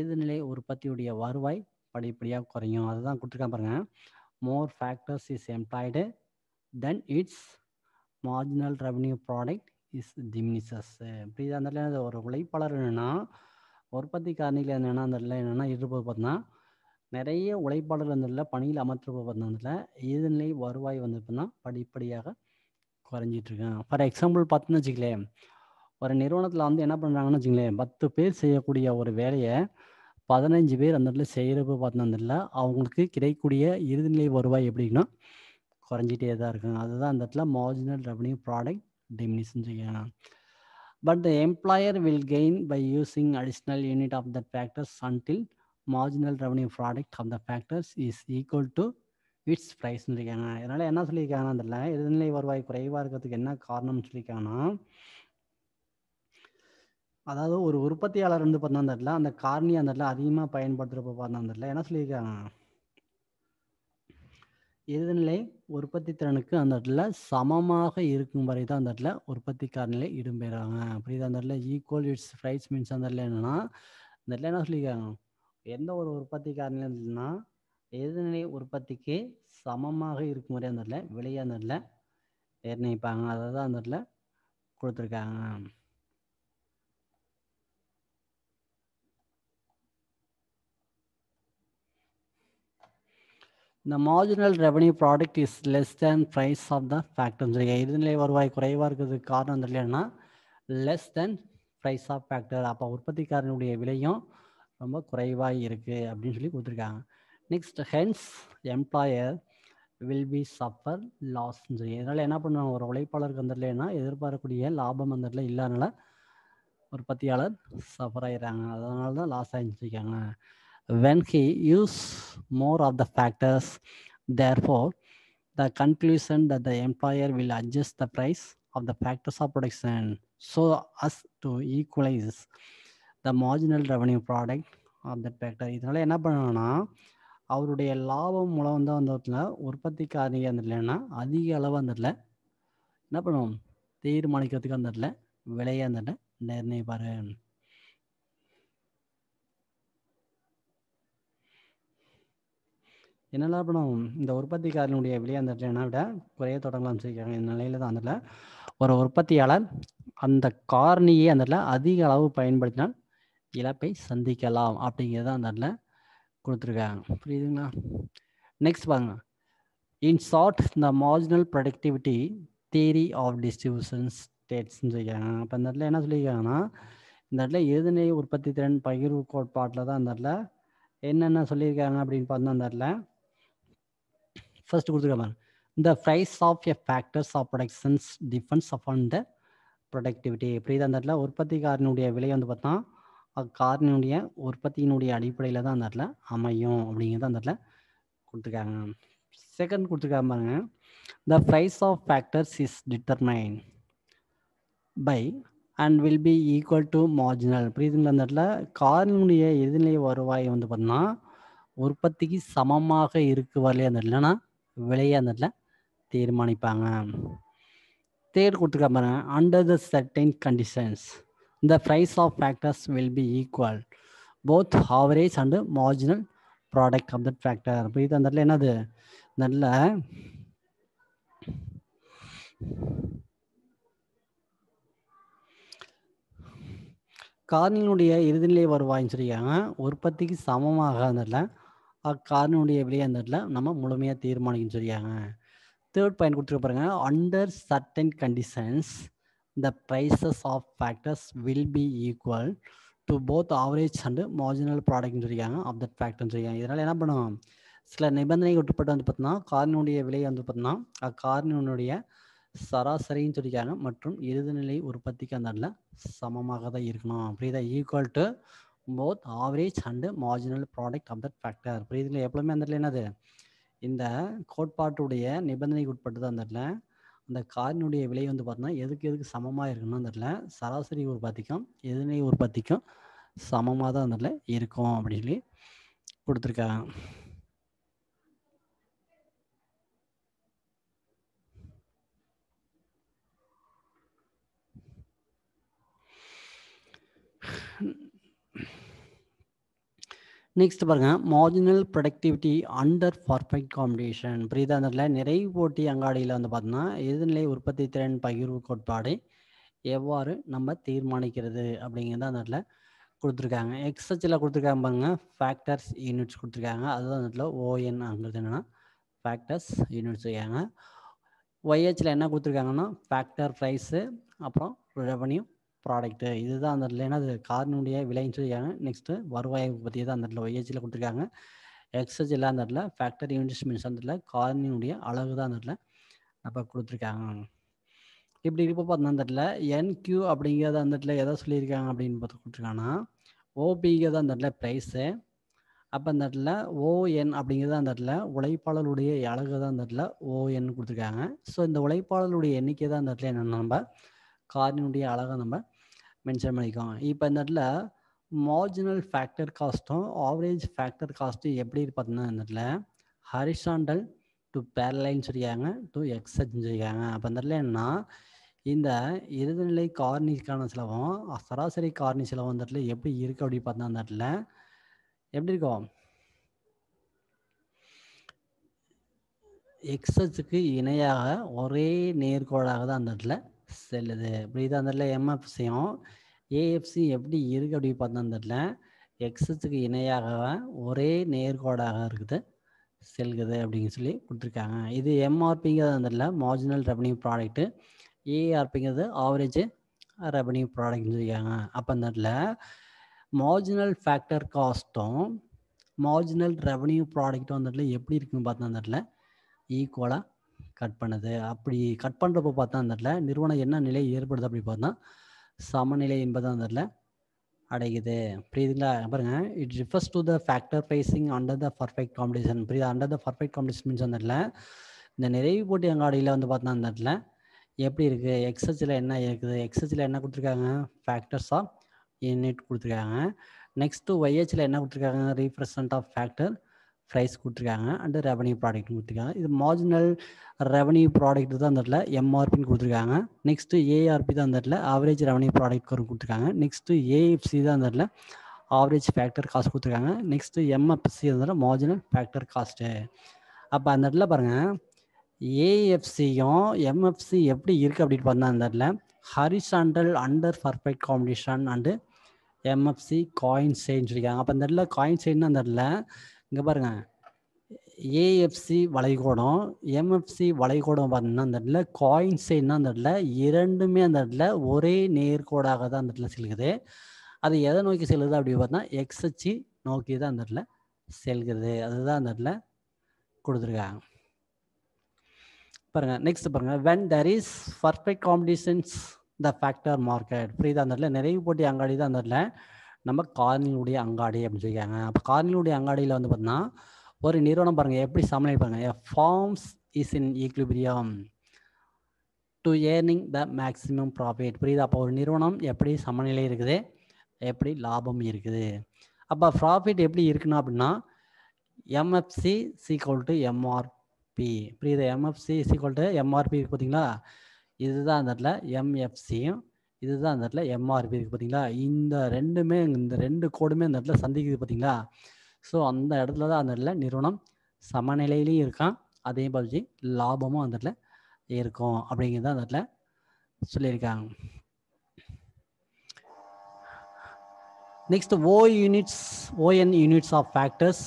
எதிர்நிலை உற்பத்தியுடைய வருவாய் படிப்படியாக குறையும் அதுதான் கொடுத்துருக்கான் பாருங்க more factors is employed then its marginal revenue product is diminishes இப்படி அந்த ஒரு உழைப்பாளர் என்னன்னா உற்பத்தி காரணிகள் என்னென்னா அந்த இடத்துல என்னென்னா இருப்பது பார்த்தோன்னா நிறைய உழைப்பாளர்கள் வந்ததில்ல பணியில் அமர்த்திருப்பது வந்ததில்ல எதிர்நிலை வருவாய் வந்து பார்த்தீங்கன்னா படிப்படியாக குறைஞ்சிட்ருக்கேன் ஃபார் எக்ஸாம்பிள் பார்த்தோன்னு வச்சுக்கலேன் ஒரு நிறுவனத்தில் வந்து என்ன பண்ணுறாங்கன்னு வச்சுங்களேன் பத்து பேர் செய்யக்கூடிய ஒரு வேலையை பதினஞ்சு பேர் அந்த இடத்துல செய்கிறப்ப பார்த்தீங்கன்னா அவங்களுக்கு கிடைக்கூடிய இறுதிநிலை வருவாய் எப்படின்னா குறைஞ்சிட்டே தான் இருக்கும் அதுதான் அந்த இடத்துல மார்ஜினல் ரெவன்யூ ப்ராடக்ட் டெமினிஷன் செய்யணும் but the employer will gain by using additional unit of that factors until marginal revenue product of the factors is equal to its ப்ரைஸ்னு சொல்லியிருக்காங்க அதனால் என்ன சொல்லியிருக்காங்கன்னு தெரியல எதிர்நிலை வருவாய் குறைவாக இருக்கிறதுக்கு என்ன காரணம்னு சொல்லியிருக்காங்கன்னா அதாவது ஒரு உற்பத்தியாளர் வந்து பார்த்தா தெரியல அந்த காரணி அந்த அதிகமாக பயன்படுத்துகிறப்ப பார்த்தா தெரியல என்ன சொல்லியிருக்காங்க எதிர்நிலை உற்பத்தி திறனுக்கு அந்த இடத்துல சமமாக இருக்கும் வரை தான் அந்த இடத்துல உற்பத்தி காரநிலை இடம்பெறாங்க புரியுது அந்த இடத்துல ஈக்குவல் இட்ஸ் ஃப்ரைஸ் மீன்ஸ் அந்த இடத்துல என்னென்னா அந்த இடத்துல என்ன சொல்லியிருக்காங்க எந்த ஒரு உற்பத்தி காரணியில் இருந்ததுன்னா எதிர்நிலை உற்பத்திக்கு சமமாக இருக்கும் வரை அந்த இடத்துல விலையை அந்த இடத்துல நிர்ணயிப்பாங்க அதை தான் அந்த இடத்துல கொடுத்துருக்காங்க இந்த marginal revenue product is less than price of the factor சொல்லிங்க எதிர்நிலை வருவாய் குறைவாக இருக்கிறதுக்கு காரணம் தெரியலன்னா less than price of factor அப்போ உற்பத்திக்காரனுடைய விலையும் ரொம்ப குறைவாக இருக்குது அப்படின்னு சொல்லி கொடுத்துருக்காங்க next hence employer will be suffer loss சொல்லி இதனால் என்ன பண்ணுவாங்க ஒரு உழைப்பாளருக்கு வந்துடலன்னா எதிர்பார்க்கக்கூடிய லாபம் வந்துடல இல்லாதனால உற்பத்தியாளர் சஃபர் ஆயிடுறாங்க அதனால தான் லாஸ் ஆகிச்சிருக்காங்க when he use more of the factors, therefore, the conclusion that the employer will adjust the price of the factors of production so as to equalize the marginal revenue product of that factor இதனால என்ன பண்ணணும்னா அவருடைய லாபம் மூலம் வந்து வந்ததுல உற்பத்திக்கு அதிகம் இருந்துடலன்னா அதிக அளவு வந்துடல என்ன பண்ணுவோம் தீர்மானிக்கிறதுக்கு வந்துடல விலையை வந்துட்டு நிர்ணயிப்பாரு என்னெல்லாம் படம் இந்த உற்பத்திக்காரனுடைய விலை அந்த இடத்துல என்ன விட குறைய தொடங்கலாம்னு சொல்லியிருக்காங்க இந்த நிலையில தான் அந்த ஒரு உற்பத்தியாளர் அந்த காரணியை அந்த இடத்துல அதிக அளவு பயன்படுத்தினால் இழப்பை சந்திக்கலாம் அப்படிங்கிறத அந்த இடத்துல கொடுத்துருக்காங்க புரியுதுங்களா நெக்ஸ்ட் பாருங்க இன் ஷார்ட் இந்த marginal productivity theory of distribution ஸ்டேட்ஸ்ன்னு சொல்லியிருக்காங்க அப்போ அந்த இடத்துல என்ன சொல்லியிருக்காங்கன்னா இந்த இடத்துல எதிர்நிலை உற்பத்தி திறன் பகிர்வு கோட்பாட்டில் தான் அந்த இடத்துல என்னென்ன சொல்லியிருக்காங்க அப்படின்னு பார்த்தோம்னா அந்த இடத்துல ஃபர்ஸ்ட் கொடுத்துருக்காங்க இந்த price of a factors of productions depends upon the productivity புரியுது அந்த இடத்துல உற்பத்தி காரனுடைய விலை வந்து பார்த்தா காரனுடைய உற்பத்தியினுடைய அடிப்படையில் தான் அந்த இடத்துல அமையும் அப்படிங்கிறது அந்த இடத்துல கொடுத்துருக்காங்க செகண்ட் கொடுத்துருக்காங்க பாருங்க the price of factors is determine by and will be equal to marginal புரியுதுங்களா அந்த இடத்துல காரினுடைய எதிர்நிலை வருவாய் வந்து பார்த்தோம்னா உற்பத்திக்கு சமமாக இருக்கு வரலையே அந்த இல்லைன்னா விலையை அந்த தீர்மானிப்பாங்க தேர் கொடுத்துருக்க பாருங்க under the certain conditions the price of factors will be equal both average and marginal product of that factor அப்போ இது அந்த இடத்துல என்னது நல்ல கார்னினுடைய இறுதிநிலை வருவாயின்னு சொல்லியிருக்காங்க உற்பத்திக்கு சமமாக அதில் அக்காரனுடைய விலையை அந்த இடத்துல நம்ம முழுமையாக தீர்மானிக்கணும்னு சொல்லியாங்க தேர்ட் பாயிண்ட் கொடுத்துருக்க பாருங்க under certain conditions the prices of factors will be equal to both average and marginal ப்ராடக்ட்னு சொல்லியிருக்காங்க ஆஃப் தட் ஃபேக்ட்னு சொல்லியாங்க இதனால் என்ன பண்ணுவோம் சில நிபந்தனைகள் உட்பட்டு வந்து பார்த்தோம்னா காரினுடைய விலை வந்து பார்த்தோம்னா அக்காரினுடைய சராசரின்னு சொல்லியிருக்காங்க மற்றும் இறுதிநிலை உற்பத்திக்கு அந்த இடத்துல சமமாக தான் இருக்கணும் புரியுதா equal to both average and marginal product of that factor புரியுதுங்களா எப்பவுமே அந்த என்னது இந்த கோட்பாட்டுடைய நிபந்தனைக்கு உட்பட்டு தான் அந்த அந்த காரினுடைய விலை வந்து பார்த்தீங்கன்னா எதுக்கு எதுக்கு சமமாக இருக்குன்னு அந்த சராசரி உற்பத்திக்கும் எதிர்நிலை உற்பத்திக்கும் சமமாக தான் அந்த இருக்கும் அப்படின்னு சொல்லி கொடுத்துருக்காங்க நெக்ஸ்ட் பாருங்கள் marginal productivity under perfect competition அந்த நிறைவு போட்டி அங்காடியில் வந்து பார்த்தோம்னா எதிர்நிலை உற்பத்தி திறன் பகிர்வு கோட்பாடு எவ்வாறு நம்ம தீர்மானிக்கிறது அப்படிங்கிறத அந்த இடத்துல கொடுத்துருக்காங்க எக்ஸச்சில் கொடுத்துருக்காங்க பாருங்க ஃபேக்டர்ஸ் யூனிட்ஸ் கொடுத்துருக்காங்க அதுதான் அந்த இடத்துல ஓஎன்ங்கிறது என்னென்னா ஃபேக்டர்ஸ் யூனிட்ஸ் இருக்காங்க ஒய்ஹெச்சில் என்ன கொடுத்துருக்காங்கன்னா ஃபேக்டர் ப்ரைஸு அப்புறம் ரெவன்யூ ப்ராடக்ட்டு இதுதான் அந்த இடத்துல அது காரினுடைய விலைன்னு சொல்லியிருக்காங்க நெக்ஸ்ட்டு வருவாயை பற்றி தான் அந்த இடத்துல ஒய்ஹெச்சில் கொடுத்துருக்காங்க எக்ஸஸ் இல்லை அந்த இடத்துல ஃபேக்டரி இன்வெஸ்ட்மெண்ட்ஸ் அந்த இடத்துல காரினுடைய அளவு தான் அந்த இடத்துல அப்போ கொடுத்துருக்காங்க இப்படி இருப்போ பார்த்தா அந்த இடத்துல என்கியூ அப்படிங்கிறத அந்த இடத்துல எதை சொல்லியிருக்காங்க அப்படின்னு பார்த்து கொடுத்துருக்காங்கன்னா ஓபிங்கிறது அந்த இடத்துல ப்ரைஸு அப்போ அந்த இடத்துல ஓஎன் அப்படிங்கிறது அந்த இடத்துல உழைப்பாளருடைய அழகு தான் அந்த இடத்துல ஓஎன் கொடுத்துருக்காங்க ஸோ இந்த உழைப்பாளருடைய எண்ணிக்கை தான் அந்த இடத்துல என்னென்ன நம்ம காரினுடைய அழகை நம்ம மென்ஷன் பண்ணிக்கோங்க இப்போ இந்த இடத்துல மார்ஜினல் ஃபேக்டர் காஸ்ட்டும் ஆவரேஜ் ஃபேக்டர் காஸ்ட்டும் எப்படி பார்த்தீங்கன்னா இந்த இடத்துல ஹரிசாண்டல் டு பேரலைன் சொல்லியிருக்காங்க டு எக்ஸட்னு சொல்லியிருக்காங்க அப்போ இந்த இடத்துல என்னன்னா இந்த இறுதிநிலை கார்னிக்கான செலவும் சராசரி கார்னி செலவும் அந்த இடத்துல எப்படி இருக்குது அப்படின்னு பார்த்தா அந்த இடத்துல எப்படி இருக்கும் எக்ஸஸுக்கு இணையாக ஒரே நேர்கோளாக தான் அந்த இடத்துல செல்லுது புரியுதா அந்த இடத்துல எம்எஃப்சியும் ஏஎஃப்சி எப்படி இருக்குது அப்படின்னு பார்த்தா அந்த இடத்துல எக்ஸஸுக்கு இணையாக ஒரே நேர்கோடாக இருக்குது செல்குது அப்படின்னு சொல்லி கொடுத்துருக்காங்க இது எம்ஆர்பிங்கிறது அந்த இடத்துல மார்ஜினல் ரெவன்யூ ப்ராடக்ட்டு ஏஆர்பிங்கிறது ஆவரேஜ் ரெவன்யூ ப்ராடக்ட்னு சொல்லியிருக்காங்க அப்போ அந்த இடத்துல மார்ஜினல் ஃபேக்டர் காஸ்ட்டும் மார்ஜினல் ரெவன்யூ ப்ராடக்ட்டும் அந்த இடத்துல எப்படி இருக்குன்னு பார்த்தா அந்த இடத்துல ஈக்குவலாக கட் பண்ணுது அப்படி கட் பண்ணுறப்போ பார்த்தா அந்த இடத்துல நிறுவனம் என்ன நிலை ஏற்படுது அப்படி பார்த்தா சமநிலை என்பது அந்த இடத்துல அடையுது புரியுதுங்களா பாருங்க it refers to the factor facing under the perfect competition புரியுது under the perfect competition means அந்த இடத்துல இந்த நிறைவு போட்டி அங்காடியில் வந்து பார்த்தா அந்த இடத்துல எப்படி இருக்குது எக்ஸச்சில் என்ன இருக்குது எக்ஸச்சில் என்ன கொடுத்துருக்காங்க ஃபேக்டர்ஸ் ஆஃப் யூனிட் கொடுத்துருக்காங்க நெக்ஸ்ட்டு ஒய்ஹெச்சில் என்ன கொடுத்துருக்காங்க ரீப்ரசன்ட் ஆஃப் ஃபேக்டர் ப்ரைஸ் கொடுத்துருக்காங்க அண்டு ரெவன்யூ ப்ராடக்ட் கொடுத்துருக்காங்க இது மார்ஜினல் ரெவன்யூ ப்ராடக்ட் தான் அந்த இடத்துல எம்ஆர்பின்னு கொடுத்துருக்காங்க நெக்ஸ்ட்டு ஏஆர்பி தான் அந்த இடத்துல ஆவரேஜ் ரெவன்யூ ப்ராடக்ட் கொடுத்துருக்காங்க நெக்ஸ்ட்டு ஏஎஃப்சி தான் அந்த இடத்துல ஆவரேஜ் ஃபேக்டர் காஸ்ட் கொடுத்துருக்காங்க நெக்ஸ்ட்டு எம்எஃப்சி அந்த இடத்துல மார்ஜினல் ஃபேக்டர் காஸ்ட்டு அப்போ அந்த இடத்துல பாருங்கள் ஏஎஃப்சியும் எம்எஃப்சி எப்படி இருக்குது அப்படின்னு பார்த்தா அந்த இடத்துல horizontal under perfect competition and MFC coin chain அப்போ அந்த இடத்துல காயின் செயின் அந்த இடத்துல இங்கே பாருங்கள் ஏஎஃப்சி வளைகோடம் எம்எஃப்சி வளைகோடம் பார்த்தீங்கன்னா அந்த இடத்துல காயின் சைடுனா அந்த இடத்துல இரண்டுமே அந்த இடத்துல ஒரே நேர்கோடாக தான் அந்த இடத்துல செல்கிறது அது எதை நோக்கி செல்கிறது அப்படி பார்த்தா எக்ஸ் நோக்கி தான் அந்த இடத்துல செல்கிறது அதுதான் அந்த இடத்துல கொடுத்துருக்காங்க பாருங்கள் நெக்ஸ்ட் பாருங்கள் when there is perfect competitions the factor market புரியுது அந்த இடத்துல நிறைவு போட்டி அங்காடி தான் அந்த இடத்துல நம்ம கார்னிலுடைய அங்காடி அப்படின்னு சொல்லியிருக்காங்க அப்போ கார்னிலுடைய அங்காடியில் வந்து பார்த்தீங்கன்னா ஒரு நிறுவனம் பாருங்கள் எப்படி சமநிலை பாருங்கள் firms is in equilibrium to earning the maximum profit புரியுது அப்போ ஒரு நிறுவனம் எப்படி சமநிலை இருக்குது எப்படி லாபம் இருக்குது அப்போ ப்ராஃபிட் எப்படி இருக்குன்னா அப்படின்னா எம்எஃப்சி சீக்வல் டு எம்ஆர்பி புரியுது எம்எஃப்சி சீக்வல் டு எம்ஆர்பி பார்த்தீங்களா இதுதான் அந்த இடத்துல எம்எஃப்சியும் இதுதான் அந்த இடத்துல எம்ஆர்பி இருக்குது பார்த்தீங்களா இந்த ரெண்டுமே இந்த ரெண்டு கோடுமே அந்த இடத்துல சந்திக்குது பார்த்தீங்களா ஸோ அந்த இடத்துல தான் அந்த இடத்துல நிறுவனம் சமநிலையிலையும் இருக்கான் அதே மாதிரி லாபமும் அந்த இடத்துல இருக்கும் அப்படிங்கிறது அந்த இடத்துல சொல்லியிருக்காங்க next O units ON units of factors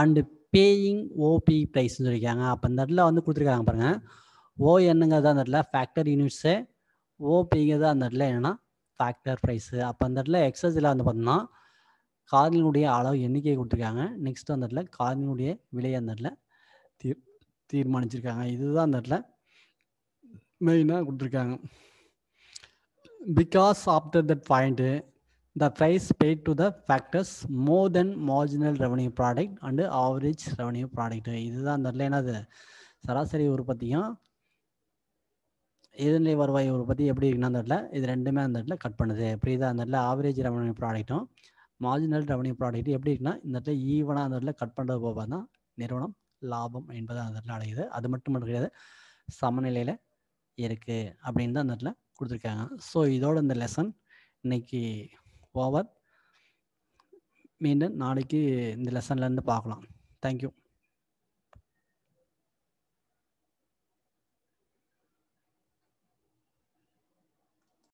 and paying OP ப்ரைஸ்ன்னு சொல்லியிருக்காங்க அப்போ இந்த இடத்துல வந்து கொடுத்துருக்காங்க பாருங்கள் ஓஎன்னுங்கிறது அந்த இடத்துல ஃபேக்டர் யூனிட்ஸு ஓபிங்கிறது அந்த இடத்துல என்னென்னா ஃபேக்டர் ப்ரைஸு அப்போ அந்த இடத்துல எக்ஸசைஸில் வந்து பார்த்தோம்னா கார்னினுடைய அளவு எண்ணிக்கை கொடுத்துருக்காங்க நெக்ஸ்ட் அந்த இடத்துல கார்னினுடைய விலை அந்த இடத்துல தீர் தீர்மானிச்சிருக்காங்க இதுதான் அந்த இடத்துல மெயினாக கொடுத்துருக்காங்க because after that point the price paid to the factors more than marginal revenue product and average revenue இது இதுதான் அந்த இடத்துல என்னது சராசரி உற்பத்தியும் இதுநிலை வருவாய் பற்றி எப்படி இருக்குன்னு அந்த இது ரெண்டுமே அந்த இடத்துல கட் பண்ணுது புரியுதா அந்த இடத்துல ஆவரேஜ் ரெவன்யூ ப்ராடக்ட்டும் மார்ஜினல் ரெவன்யூ ப்ராடக்ட்டு எப்படி இருக்குன்னா இந்த இடத்துல ஈவனாக அந்த இடத்துல கட் பண்ணுறது போக தான் நிறுவனம் லாபம் என்பது அந்த இடத்துல அடையுது அது மட்டும் கிடையாது சமநிலையில் இருக்குது அப்படின்னு தான் அந்த இடத்துல கொடுத்துருக்காங்க ஸோ இதோட இந்த லெசன் இன்னைக்கு ஓவர் மீண்டும் நாளைக்கு இந்த லெசன்லேருந்து பார்க்கலாம் தேங்க்யூ